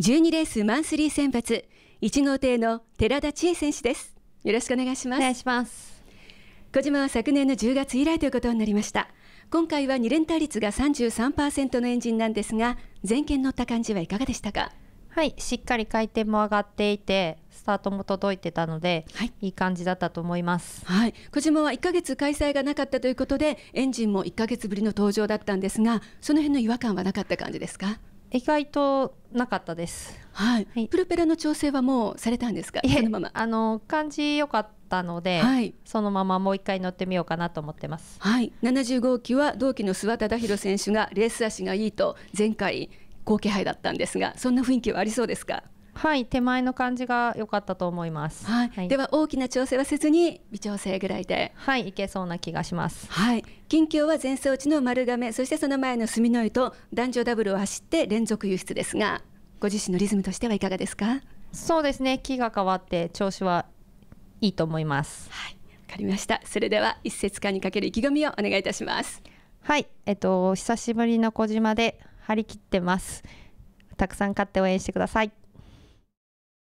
12レースマンスリー選抜1号艇の寺田千恵選手ですよろしくお願いしますお願いします小島は昨年の10月以来ということになりました今回は2連単率が33%のエンジンなんですが前見乗った感じはいかがでしたかはいしっかり回転も上がっていてスタートも届いてたので、はい、いい感じだったと思います、はい、小島は1ヶ月開催がなかったということでエンジンも1ヶ月ぶりの登場だったんですがその辺の違和感はなかった感じですか意外となかったです。はい。はい、プロペラの調整はもうされたんですか？そのまま。あの感じ良かったので、はい、そのままもう一回乗ってみようかなと思ってます。はい。7 5号機は同期の諏訪忠宏選手がレース足がいいと前回好気配だったんですが、そんな雰囲気はありそうですか？はい手前の感じが良かったと思います、はい、はい、では大きな調整はせずに微調整ぐらいではいいけそうな気がしますはい近況は前走地の丸亀そしてその前の住之江と男女ダブルを走って連続輸出ですがご自身のリズムとしてはいかがですかそうですね気が変わって調子はいいと思いますはいわかりましたそれでは一節間にかける意気込みをお願いいたしますはいえっと久しぶりの小島で張り切ってますたくさん買って応援してください